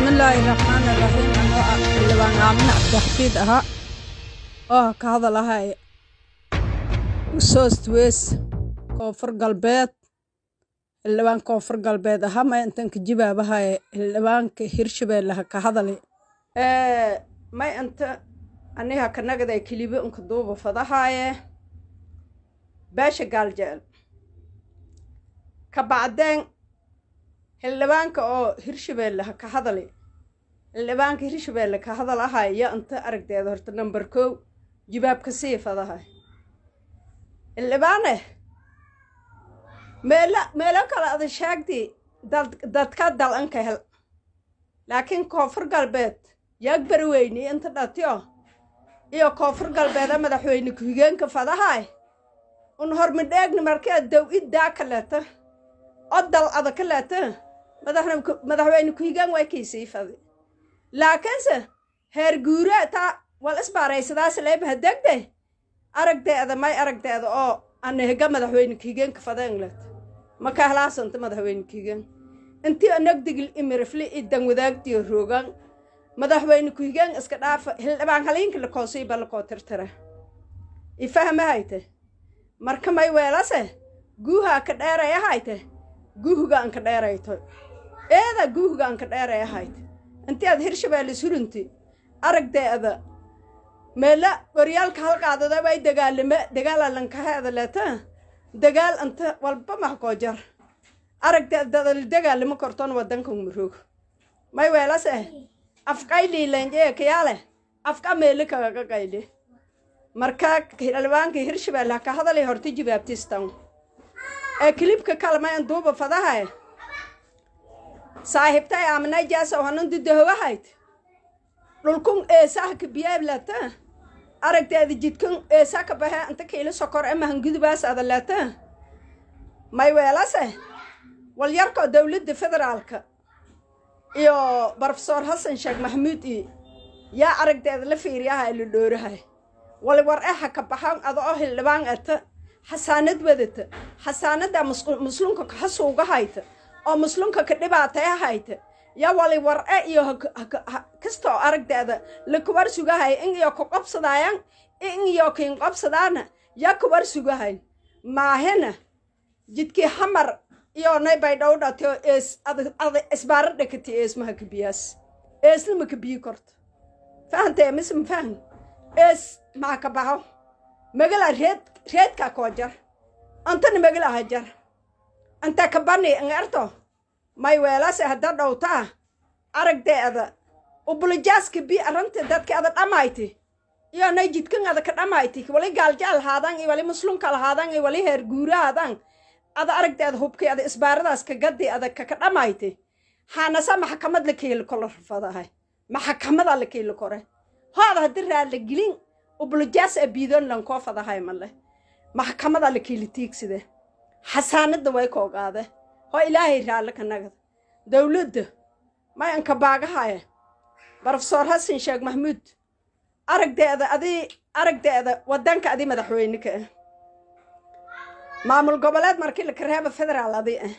bismillaahi raxmaani raxiim anoo ah xildhibaan aamina cabdiraxiid ahaa ah, oo ka hadal hadalahay eh. soostiweys koonfur galbeed xildhibaan koonfur galbeed ahaa ma intan ka jibaabahay xildhibaanka eh. hirshabeellaha ka hadali may anta aniga kanagaday eh, kelibe unka duuba fadahaaye beesha gaaljeel ka bacdeen xildhibaanka oo hirshabeelle ah, ka hadali xildhibaanka hirshabeelle ah, ka hadal ahaya inta aragteeda horta namber kow jibaabka siifadaha ah. xildhibaane meelo meelo kale ada shaagdi dad dadka ka hel laakiin koonfur galbeed yaag barweyne inta dhatio iyo koonfur galbeeda madaxweyne ku-higeenka fadahay un hormidheegni markee dow iddaa ka leeta odal ada ka leeta madaxweyne ku-higaan waa kay sii fadi laakiinse heer guura taa wal isbaaraysadaas leeb hadegde aragdeeda may aragdeeda oo anahega madaxweyne ku-higaan ka fadeen led ma kahlaasanta madaxweyne ku-higaan intii anagdigil imirifli i danwadaagtiyo roogaan madaxweyne ku-higaan iska dhaafa hildhibaan haliinka lakoosiiba lakoo tirtira ifahmahayte marka may weelase guuhaa ka dheerayahayte guuhuga anka dheerayto eeda guuhgaanka dheer ay ahayd intii aad hirshabeelle surunti aragdeeda meela waryaalka halqaadada way dagaalame dagaalallankaheeda leeta dagaal anta walba mahkoojar aragdeedadal dagaalamo korton wadanka umuroog may weelase eh. afqayliilenjee kayaale afka meeli kagaga qayli markaa albaanka hirshabeelle ka hadalay horta jibaabtistan ee kilibka kalma in fadahae saaxiibtay amnayjaasaw hanandu dahowahayt dhulkun eesahaka biyaablaata aragtaada jidkan eesaka bahe anta kiila sokor ama hangudubaas adalaata may weelase walyarkoo dowladda federaalka iyo brofesor xasan sheekh maxamuud i yaa aragteeda la fiiriyaha la dhoorahay wal war e ha ka baxan ada oo ah hildhibaan ata xasaanad wadata xasaanadaa muslimka kaxasuuga hayta oo muslimka ka dhibaatay ahayta yo wali war-e iyo kasta oo aragdeeda la kubar sugahay in iyo ku qabsadaayan in iyo kiin qabsadaana ya kubar sugahay maahina jidkii hamar iyo nay bay dhowdhateo ees ada isbaara dhakati eesmaha kabiyaas eesnima biyi korto fahantee misma ma ees maa ka baxo magala reed reedkaa koo jar antana magalaha jar anta kabani angarto may weelase hadda dhowtaa aragdeeda ubulajaaska bi aranta dadka ada dhamayti iyo nay jidkan ada ka dhamayti wali gaaljaal haadaan iyo wali muslunka lahaadaan iyo wali heer guuraadaan ada aragdeeda hubkay ada isbaaradaas ka gadi ada kaka dhamayti haanasa maxakamad la keeli kola rafadahay maxakamada la keeli kore hoada haddi raadla gelin ubulajaas abiidon e lankoo fadahay male maxakamada la keeli tiigside xasaanadda way ka ogaade hoo ilaahay raalle ka nagad dawladda may anka baagahaya barofesoor xasan sheekh maxmuud aragdeeda adii aragdeeda wadanka adii madaxweyne ka ah maamul goboleed markii laka reeba federaal adii ah eh.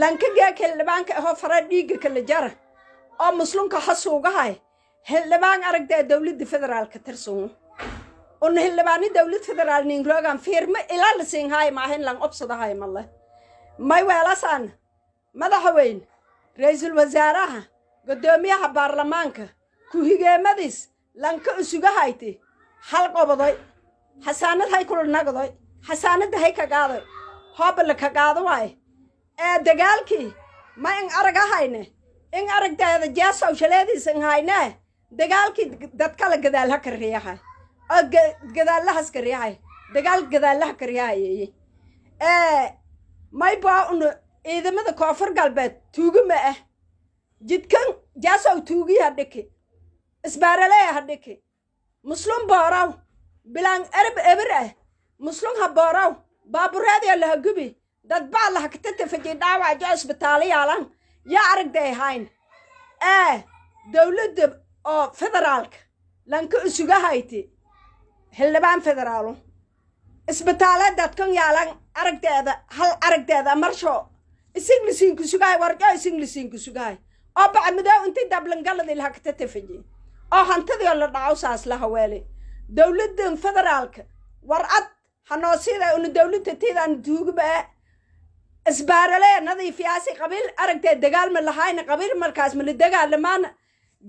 lankagea hildhibaanka ahoo faraa dhiigga kala jara oo muslimka xasuugahaya hildhibaan aragdeeda dawladda federaalka tirsun och nahilabaani dawlad federaal ningrögan firma ilalisinghai maahinlan obsadahay malle may weelasan madaxa weyn ra-iisul wasaaraha guddoomiyaha baarlamaanka ku-higeemadiis lanka usugahayti hal qobodoy xasaanad hay kulnagdoy xasaanadda hay kagaadoy hoobala kagaado waay ee dagaalkii ma in aragahayne in aragdaada jeesow shaleediis inhaynee dagaalkii dadkala gadaal ha karriyaha oo ah, gadaalahaas karyahay dagaal gadaalaha karyahayeeye eh, maybaa un ciidamada koonfur galbeed tuugi ma ah jidkan jaasow tuugiya hadhiki isbaaraleya hadhiki muslum boorow bilaan erab ebir ah muslum ha boorow baabureedyo lahagubi dadbaa lahaktatafajay dhaawaajo isbitaaliyaalan yaa aragday hayn ee eh, dawladda oo federaalka lanka usugahayti xildhibaan federaalu isbitaaleeddaad kan yaalan aragdeeda hal aragteeda marsho isinglisiinku sugahay warjo isinglisiinku sugaay oo bacmudoo inti dablangalladii lahakta tafaje oo hantidii oo la dhaco saas la haweele dowladdan federaalka warcad hanoo siida una dowladda tiidaanu tuugibaa isbaaralee nadiifiyaasi qabiil aragteed dagaalma lahayna qabiil markaas mala dagaalamaana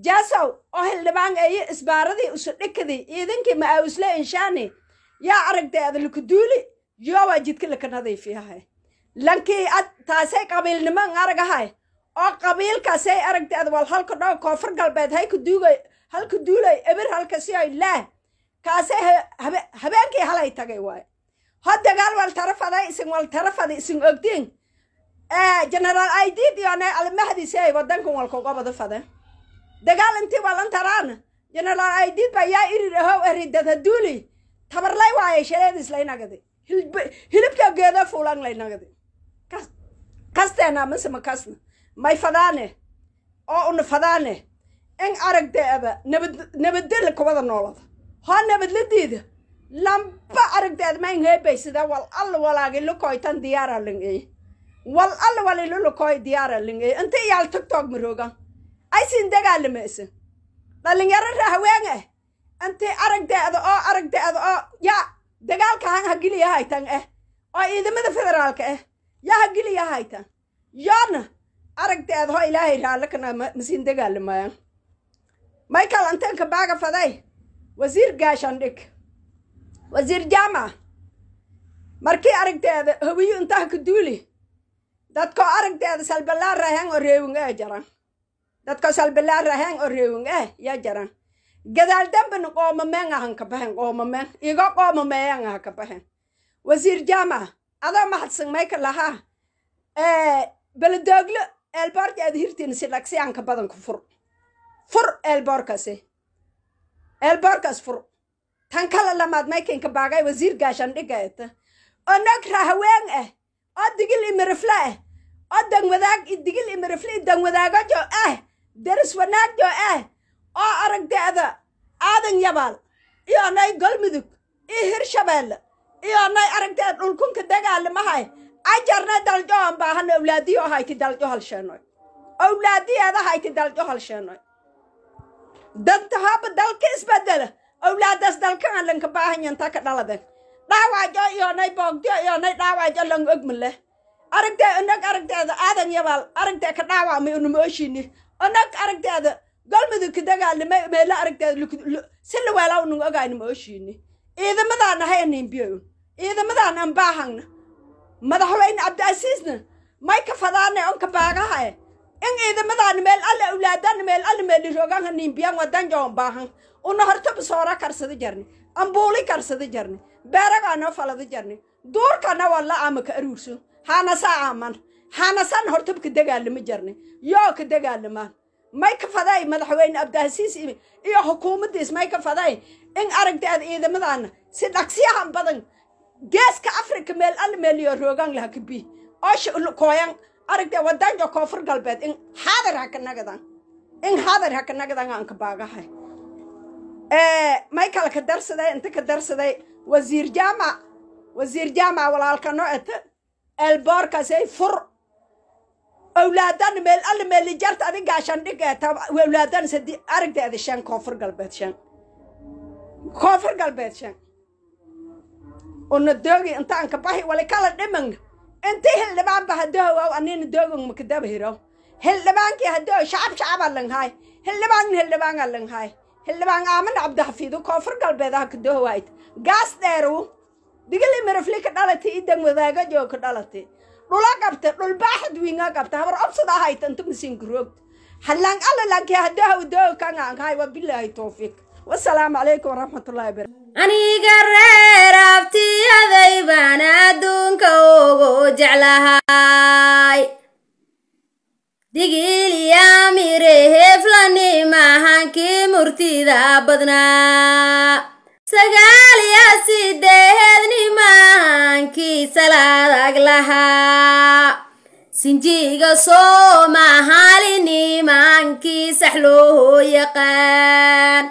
jasow oo hildhibaan eeyo isbaaradii usudhikadii iidankii ma aa inshaani yaa aragtay ad lakuduuli yoobaa jidka laka nadiifiyahay lankii ad taasay qabiilnimo aragahay oo qabiilkaasay aragtay ad wal halka dhoo koonfur galbeed haykuduugay halka duulay ebir halka siyoy laah kaasay habeenkii halay tagay waay ho dagaal wal tarafaday isin wal tarafada isin ogdiin generaal iddione alimahdiisay waddankan walkugobada fada dagaalantii walantaraan jenaraal aydib yaa irir ahow eridadaduuli tabarlay waaye shaleedis laynagadi hilibka geeda fuulan laynagadi kasteena mise makasna may fadaane oo una fadaane in aragdeeda nabad kubada noolada hoo nabadladiida lamba aragdeeda mayn heebaysida wal alla walaagilo koytan diyaara lingey wal alla walilulu koy diyaara lingey inta iyaal togtoog maroogan aysiin dagaalamaysa dhallinyarara haween eh. ah intay arag da'da oo arag da'da oo yaa dagaalka han hagiliya haytan ah eh. oo ciidamada federaalka eh yaa hagiliya haytan yoona arag da'da hoo ilaahay raallakana masiin dagaalamayan michael antenka baaga faday wasiir gaashandhig wasiir jaamac markii arag da'da hawiyu intaha ka duuli dadkoo arag da'da salbalaarahan oo reewin ee jaran dadka salbilaar ahaan orewing eh ya jaran gadaal dambin qoomameen ahan kabahen qoomameen iga qoomameeyan aha kabahen wasiir jaamac adaa mahadsan mayka lahaa eh, beledooglo eelboorka aad hirtiin si dhagsi aan fur fur eelboorkaasi eelboorkaas fur tan kala lamaad maykanka baagay wasiir gaashandhiga eta oo nagra haween ah oo eh. digil imirifle eh oo danwadaag digil imirifle danwadaagojo ah eh deris wanaajo ah eh, oo aragteeda aadan yabaal nay galmudug iyo hirshabeelle nay aragteeda dhulkunka dagaalimahay ajarna daljoon baahan owlaadiyo hayki daljo halsheenoy owlaadiyeeda hayki daljo halsheenoy dadka dalka isbedela owlaadaas dalkaan lanka baahanyantaa ka dhaladen dhaawajo iyoonay boogjo iyoonay dhaawajo lang ogma leh aragtee inag aragteeda aadan yabaal aragtee ka dhaawacmay unumooshiini nag aragteeda galmudug dagaalmeelo aragteeda si lawaalaa nung ogaayna mooshiini ciidamadaana hayanimbiyo ciidamadan ambaahanna madaxweyne cabdiasiisna may ka fadaane onka baagaha e in ciidamadaana meel alle awlaadana meel alle meelirooganha niimbiyan wadanjoon baahan una horta basoora karsada jarni ambuuli karsada jarni beeraganoo falada jarni duurkana walla aamaka aruurso haana saa aaman xanasan hortabka dagaalama jarnay yoo ka dagaalamaan may ka faday madaxweyne abdihasiis iyo xukuumaddiis may ka faday in aragteeda ciidamadaana si dhaqsiyahan badan geeska afrika meel al meeliyo roogaan laha ka bi ooshkooyan aragtee wadanja koonfur galbeed in xaadar ha ka nagadan in xaadar ha ka nagadan aan ka baagahay may kala ka darsaday inta ka darsaday wasiir jaamac wasiir jaamac walaalka noo eta elboorkaasay fur awlaadan meel alle meelijarta adigaa shandhigee awlaadan aragdeeda shan koonfur galbeed shan koonfur galbeed shan una intaanka bahi wali kala dhimang intii hildhibaanba hadoowow anina doogan makadaba hirow hildhibaankii hadoo shacab shacaba langhaay hildhibaanna hildhibaanga langhaay hildhibaan aaman cabdihafiidu koonfur galbeed aha kadoowaayt gaas dheeru digili mirafli ka idan wadaaga jooga ka dhalati dhula qabta dhulbaaxad winga qabta habar obsada ahayta intumasin guroogta hallaan alla laankii haddaha udoo kangaankahay waa bilaahi towfiiq wasalaamu calaykum waraxmatullahi wabarakatu aniga reer abtiyaday baan adduunka ugu jeclahay digiliyaa mire murtida badnaa sagaaliyo sideed nimaankii salaadag lahaa sinjiga soomahali nimaankii sax loo yaqaan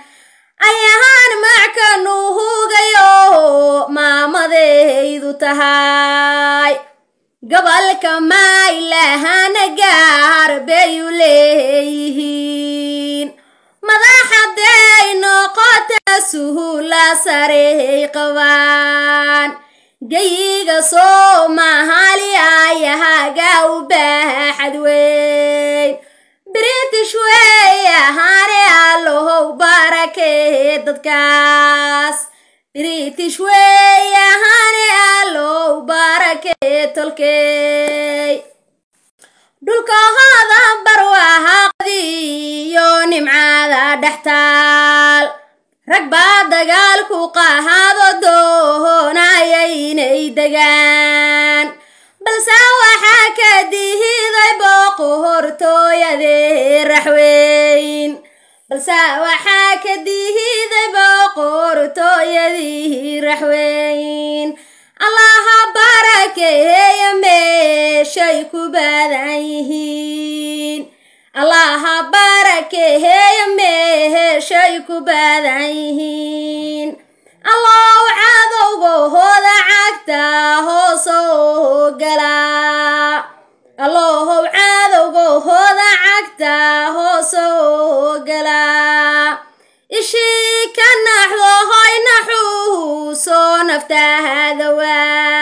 ayahaan macka nuhugayo maamadeydu tahay gobolka maylahana gaar bayuu leeyihiin madaxaday noqota suhula sarehey qabaan gayiga soomahali ayahaga u baaxad weyn british wey ahaane allohow barakee dadkaas british wey ahaane allow barakee tolkeey dhulka dhex rag baa dagaalku qahaado doohoonayaynay degaan balse waxaa ka dihiday booqu hortooyadee raxweyn balse waxaa ka dihiday booqu hortooyadii raxweyn allaha barakeeya meeshay ku badan yihiin allaha barakeeya heesha ay ku baadan yihiin allaw cadowgo hooda cagta hoosoo gala allahow cadowgo hooda cagta hoosoo gala ishii ka naxdo hoy naxuu soo naftaahadawa